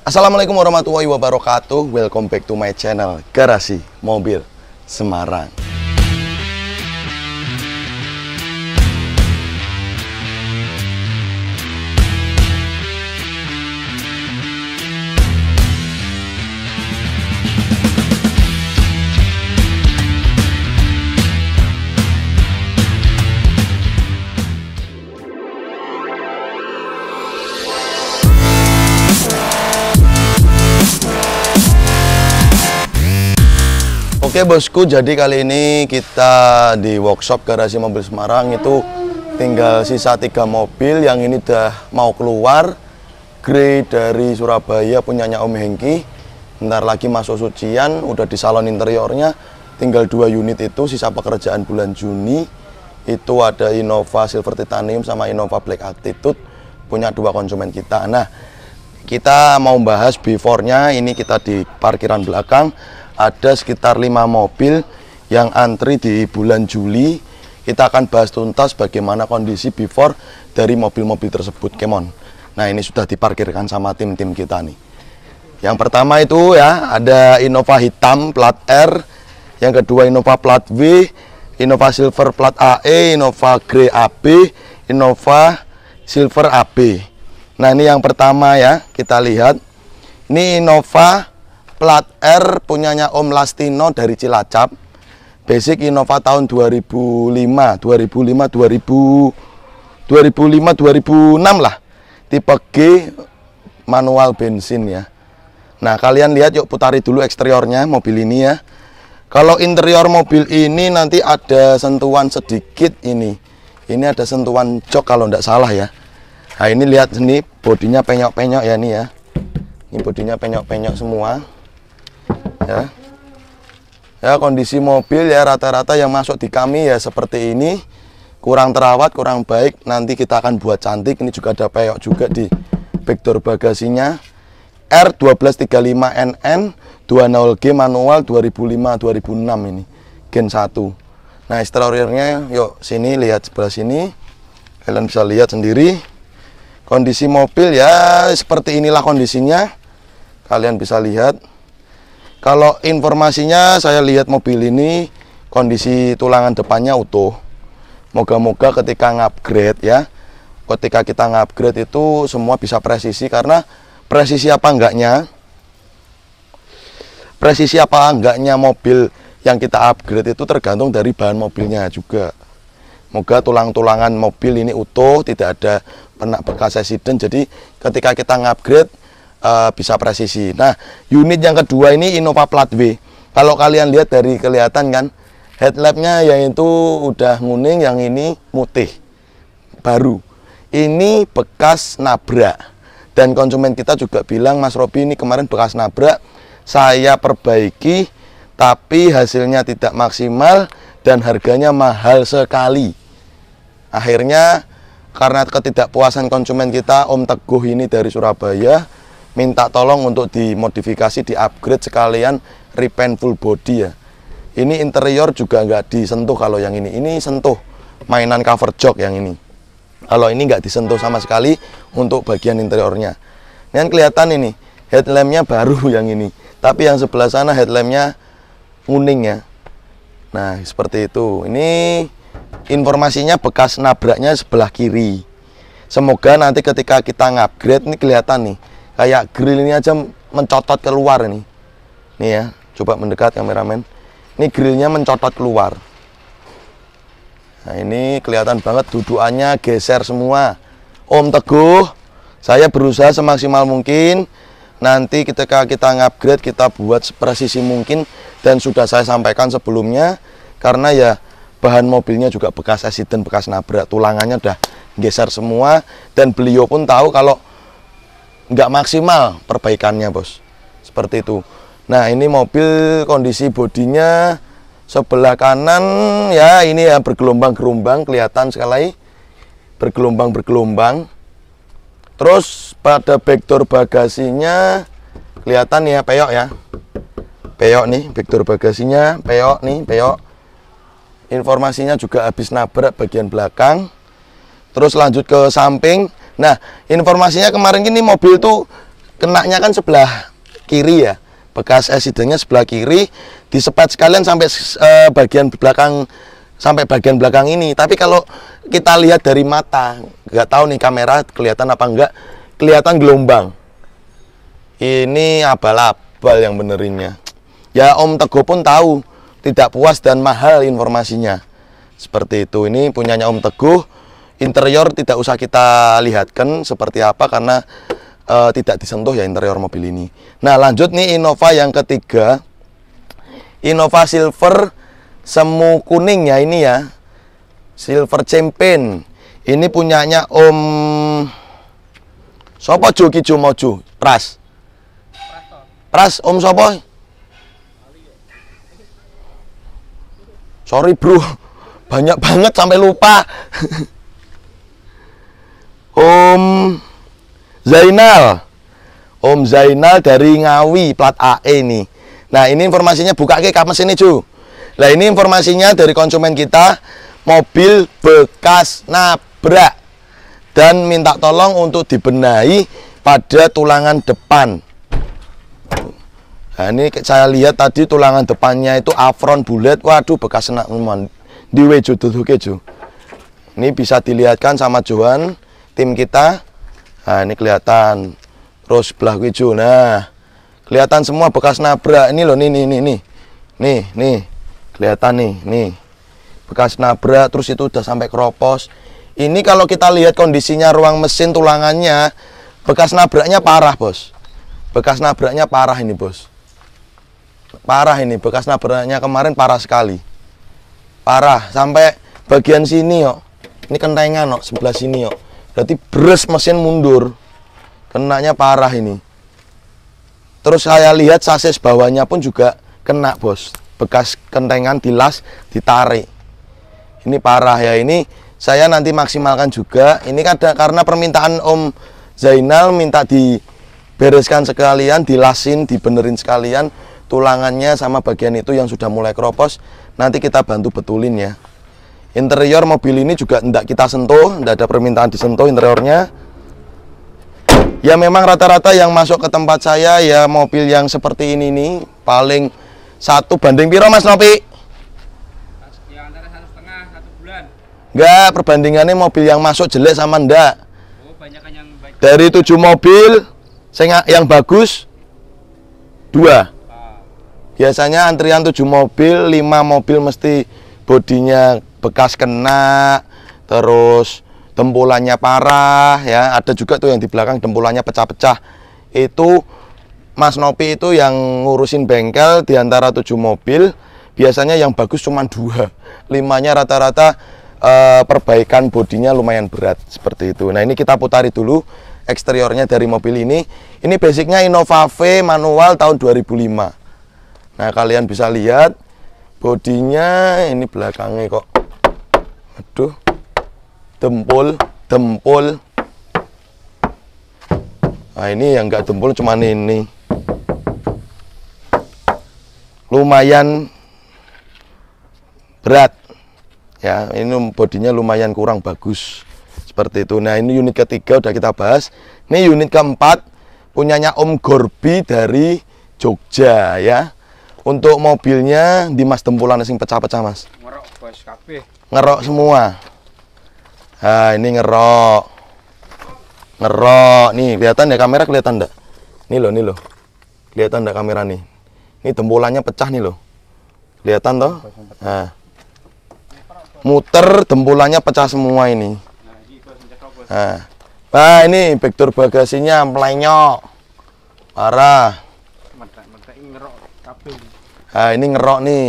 Assalamualaikum warahmatullahi wabarakatuh Welcome back to my channel Garasi Mobil Semarang Oke bosku, jadi kali ini kita di workshop garasi mobil Semarang itu tinggal sisa tiga mobil yang ini udah mau keluar. Grey dari Surabaya punyanya Om Hengki. Bentar lagi masuk sucian, udah di salon interiornya. Tinggal dua unit itu sisa pekerjaan bulan Juni. Itu ada Innova Silver Titanium sama Innova Black Attitude punya dua konsumen kita. Nah, kita mau bahas before-nya ini kita di parkiran belakang ada sekitar lima mobil yang antri di bulan Juli. Kita akan bahas tuntas bagaimana kondisi before dari mobil-mobil tersebut, Kemon. Nah, ini sudah diparkirkan sama tim-tim kita nih. Yang pertama itu ya, ada Innova hitam plat R, yang kedua Innova plat W, Innova silver plat AE, Innova grey AB, Innova silver AB. Nah, ini yang pertama ya, kita lihat. Ini Innova plat R punyanya Om Lastino dari Cilacap. Basic Innova tahun 2005, 2005, 2000, 2005, 2006 lah. Tipe G manual bensin ya. Nah, kalian lihat yuk putari dulu eksteriornya mobil ini ya. Kalau interior mobil ini nanti ada sentuhan sedikit ini. Ini ada sentuhan jok kalau tidak salah ya. Nah, ini lihat ini bodinya penyok-penyok ya ini ya. Ini bodinya penyok-penyok semua ya. Ya kondisi mobil ya rata-rata yang masuk di kami ya seperti ini kurang terawat, kurang baik. Nanti kita akan buat cantik. Ini juga ada peyok juga di vektor bagasinya. R1235NN 20G manual 2005-2006 ini. Gen 1. Nah, eksteriornya yuk sini lihat sebelah sini. Kalian bisa lihat sendiri. Kondisi mobil ya seperti inilah kondisinya. Kalian bisa lihat. Kalau informasinya saya lihat mobil ini kondisi tulangan depannya utuh. Moga-moga ketika ngupgrade ya, ketika kita ngupgrade itu semua bisa presisi karena presisi apa enggaknya presisi apa enggaknya mobil yang kita upgrade itu tergantung dari bahan mobilnya juga. Moga tulang-tulangan mobil ini utuh, tidak ada pernah bekas accident. Jadi ketika kita ngupgrade uh, bisa presisi. Nah, unit yang kedua ini Innova Plat B. Kalau kalian lihat dari kelihatan kan, headlampnya yang itu udah kuning, yang ini mutih baru. Ini bekas nabrak. Dan konsumen kita juga bilang, Mas Robi ini kemarin bekas nabrak, saya perbaiki, tapi hasilnya tidak maksimal dan harganya mahal sekali. Akhirnya karena ketidakpuasan konsumen kita Om Teguh ini dari Surabaya minta tolong untuk dimodifikasi, diupgrade sekalian repaint full body ya. Ini interior juga nggak disentuh kalau yang ini. Ini sentuh mainan cover jok yang ini. Kalau ini nggak disentuh sama sekali untuk bagian interiornya. Ini kan kelihatan ini headlampnya baru yang ini. Tapi yang sebelah sana headlampnya kuning ya. Nah seperti itu. Ini informasinya bekas nabraknya sebelah kiri. Semoga nanti ketika kita ngupgrade ini kelihatan nih kayak grill ini aja mencotot keluar ini nih ya coba mendekat kameramen ini grillnya mencotot keluar nah ini kelihatan banget dudukannya geser semua Om Teguh saya berusaha semaksimal mungkin nanti ketika kita ngupgrade kita buat presisi mungkin dan sudah saya sampaikan sebelumnya karena ya bahan mobilnya juga bekas accident bekas nabrak tulangannya udah geser semua dan beliau pun tahu kalau nggak maksimal perbaikannya bos seperti itu nah ini mobil kondisi bodinya sebelah kanan ya ini ya bergelombang-gelombang kelihatan sekali bergelombang-bergelombang terus pada vektor bagasinya kelihatan ya peyok ya peyok nih vektor bagasinya peyok nih peyok informasinya juga habis nabrak bagian belakang terus lanjut ke samping Nah, informasinya kemarin gini mobil tuh kenaknya kan sebelah kiri ya. Bekas accidentnya sebelah kiri, disepet sekalian sampai e, bagian belakang sampai bagian belakang ini. Tapi kalau kita lihat dari mata, nggak tahu nih kamera kelihatan apa enggak, kelihatan gelombang. Ini abal-abal yang benerinnya. Ya Om Teguh pun tahu, tidak puas dan mahal informasinya. Seperti itu, ini punyanya Om Teguh interior tidak usah kita lihatkan seperti apa karena uh, tidak disentuh ya interior mobil ini. Nah, lanjut nih Innova yang ketiga. Innova Silver semu kuning ya ini ya. Silver Champagne. Ini punyanya Om Sopo Ju Jumoju Pras. Pras Om Sopo? Sorry bro, banyak banget sampai lupa. Om Zainal. Om Zainal dari Ngawi plat AE nih. Nah, ini informasinya buka ke kap sini cu. Nah, ini informasinya dari konsumen kita mobil bekas nabrak dan minta tolong untuk dibenahi pada tulangan depan. Nah, ini saya lihat tadi tulangan depannya itu afron bulat. Waduh, bekas nabrak Di Ini bisa dilihatkan sama Johan tim kita nah ini kelihatan terus belah hijau nah kelihatan semua bekas nabrak ini loh nih nih nih nih nih nih kelihatan nih nih bekas nabrak terus itu udah sampai keropos ini kalau kita lihat kondisinya ruang mesin tulangannya bekas nabraknya parah bos bekas nabraknya parah ini bos parah ini bekas nabraknya kemarin parah sekali parah sampai bagian sini yuk ini kentengan yuk sebelah sini yuk berarti beres mesin mundur kenanya parah ini terus saya lihat sasis bawahnya pun juga kena bos bekas kentengan dilas ditarik ini parah ya ini saya nanti maksimalkan juga ini kada, karena permintaan Om Zainal minta dibereskan sekalian dilasin dibenerin sekalian tulangannya sama bagian itu yang sudah mulai keropos nanti kita bantu betulin ya Interior mobil ini juga tidak kita sentuh, tidak ada permintaan disentuh interiornya. Ya memang rata-rata yang masuk ke tempat saya ya mobil yang seperti ini nih paling satu banding piro Mas Nopi? Ya antara satu setengah satu bulan. Enggak perbandingannya mobil yang masuk jelek sama ndak. Oh yang baik. Dari tujuh mobil saya yang bagus dua. Ah. Biasanya antrian tujuh mobil lima mobil mesti bodinya bekas kena terus tembolanya parah ya ada juga tuh yang di belakang tembolanya pecah-pecah itu Mas Nopi itu yang ngurusin bengkel di antara tujuh mobil biasanya yang bagus cuma dua limanya rata-rata e, perbaikan bodinya lumayan berat seperti itu nah ini kita putari dulu eksteriornya dari mobil ini ini basicnya Innova V manual tahun 2005 nah kalian bisa lihat bodinya ini belakangnya kok aduh dempul dempul nah ini yang gak dempul cuma ini lumayan berat ya ini bodinya lumayan kurang bagus seperti itu nah ini unit ketiga udah kita bahas ini unit keempat punyanya Om Gorbi dari Jogja ya untuk mobilnya di Mas Dempulan sing pecah-pecah, Mas. Ngerok bos kabeh. Ngerok semua. Nah, ini ngerok. Ngerok. Nih, kelihatan ya kamera kelihatan enggak? Nih loh, nih loh. Kelihatan enggak kamera nih? Ini tembulannya pecah nih loh. Kelihatan toh? Nah. Muter tembulannya pecah semua ini. Nah. Nah, ini vektor bagasinya melenyok. Parah. Nah, ini ngerok nih.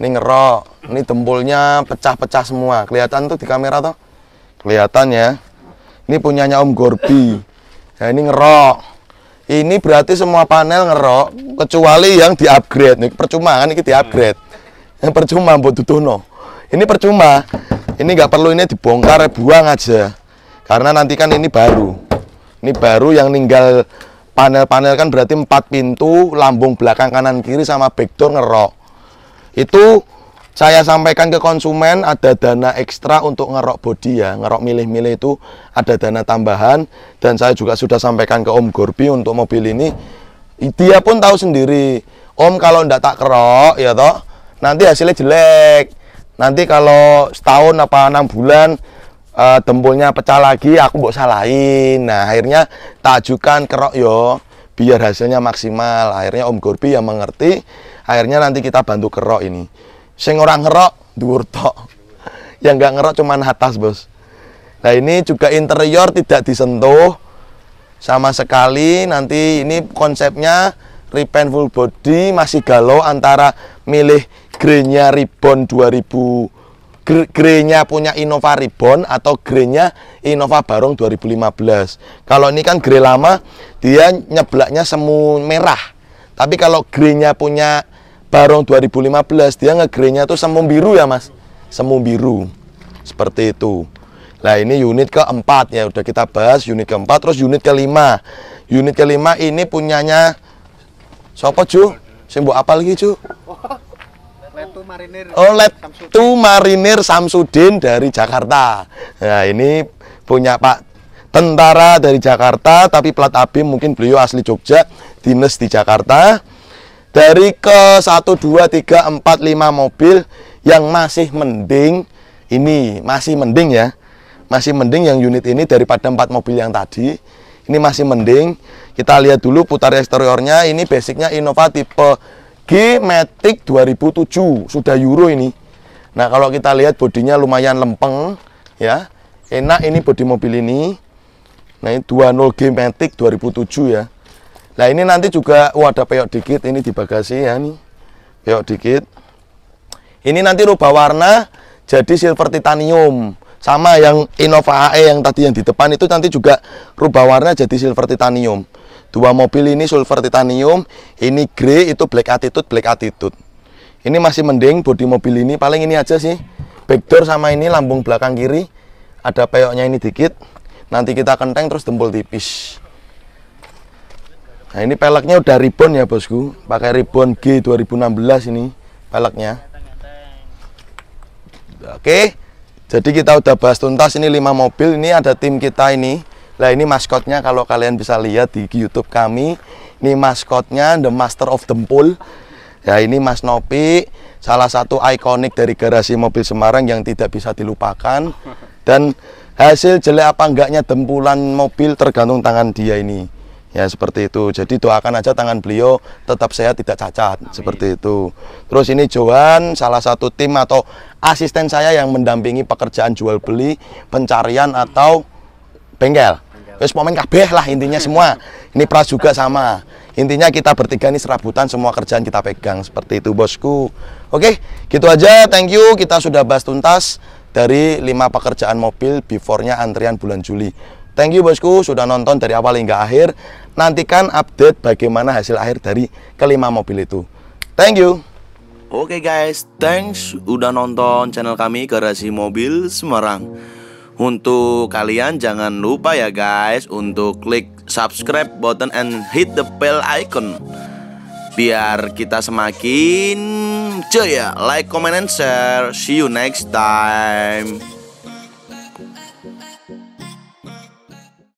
Ini ngerok. Ini tembulnya pecah-pecah semua. Kelihatan tuh di kamera tuh. Kelihatan ya. Ini punyanya Om Gorbi. Nah, ini ngerok. Ini berarti semua panel ngerok kecuali yang di-upgrade. Ini percuma kan ini di-upgrade. Yang percuma buat Dutono. Ini percuma. Ini nggak perlu ini dibongkar, buang aja. Karena nanti kan ini baru. Ini baru yang ninggal panel-panel kan berarti empat pintu, lambung belakang kanan kiri sama backdoor ngerok. Itu saya sampaikan ke konsumen ada dana ekstra untuk ngerok bodi ya, ngerok milih-milih itu ada dana tambahan dan saya juga sudah sampaikan ke Om Gorbi untuk mobil ini. Dia pun tahu sendiri, Om kalau ndak tak kerok ya toh nanti hasilnya jelek. Nanti kalau setahun apa enam bulan uh, pecah lagi aku mau salahin nah akhirnya tajukan kerok yo biar hasilnya maksimal akhirnya Om Gorbi yang mengerti akhirnya nanti kita bantu kerok ini sing orang ngerok dhuwur tok yang nggak ngerok cuman atas bos nah ini juga interior tidak disentuh sama sekali nanti ini konsepnya repaint full body masih galau antara milih grenya ribbon 2000 Grenya punya Innova Ribbon atau grenya Innova Barong 2015 kalau ini kan grey lama dia nyeblaknya semu merah tapi kalau grenya punya Barong 2015 dia ngegrenya tuh semu biru ya mas semu biru seperti itu Nah ini unit keempat ya udah kita bahas unit keempat terus unit kelima unit kelima ini punyanya siapa Ju? Sembo apa lagi Ju? Marinir oh Letu Marinir Samsudin dari Jakarta nah ini punya Pak tentara dari Jakarta tapi plat AB mungkin beliau asli Jogja dinas di Jakarta dari ke 1 2 3 4 5 mobil yang masih mending ini masih mending ya masih mending yang unit ini daripada 4 mobil yang tadi ini masih mending kita lihat dulu putar eksteriornya ini basicnya Innova tipe G Matic 2007 sudah Euro ini. Nah kalau kita lihat bodinya lumayan lempeng ya, enak ini bodi mobil ini. Nah ini 20 G Matic 2007 ya. Nah ini nanti juga, wah oh, ada peyok dikit ini di bagasi ya nih, peyok dikit. Ini nanti rubah warna jadi silver titanium sama yang Innova AE yang tadi yang di depan itu nanti juga rubah warna jadi silver titanium. Dua mobil ini sulfur titanium, ini grey itu black attitude, black attitude. Ini masih mending bodi mobil ini, paling ini aja sih. Backdoor sama ini lambung belakang kiri ada peyoknya ini dikit. Nanti kita kenteng terus tempul tipis. Nah ini peleknya udah ribbon ya bosku Pakai ribbon G 2016 ini peleknya Oke Jadi kita udah bahas tuntas ini 5 mobil Ini ada tim kita ini Nah ini maskotnya kalau kalian bisa lihat di YouTube kami. Ini maskotnya The Master of Dempul. Ya ini Mas Nopi, salah satu ikonik dari garasi mobil Semarang yang tidak bisa dilupakan. Dan hasil jelek apa enggaknya dempulan mobil tergantung tangan dia ini. Ya seperti itu. Jadi doakan aja tangan beliau tetap sehat tidak cacat Amin. seperti itu. Terus ini Johan salah satu tim atau asisten saya yang mendampingi pekerjaan jual beli, pencarian atau bengkel. Terus momen kabeh lah intinya semua. Ini Pras juga sama. Intinya kita bertiga ini serabutan semua kerjaan kita pegang seperti itu bosku. Oke, gitu aja. Thank you. Kita sudah bahas tuntas dari lima pekerjaan mobil before antrian bulan Juli. Thank you bosku sudah nonton dari awal hingga akhir. Nantikan update bagaimana hasil akhir dari kelima mobil itu. Thank you. Oke okay guys, thanks udah nonton channel kami Garasi Mobil Semarang. Untuk kalian jangan lupa ya guys untuk klik subscribe button and hit the bell icon biar kita semakin jaya like comment and share see you next time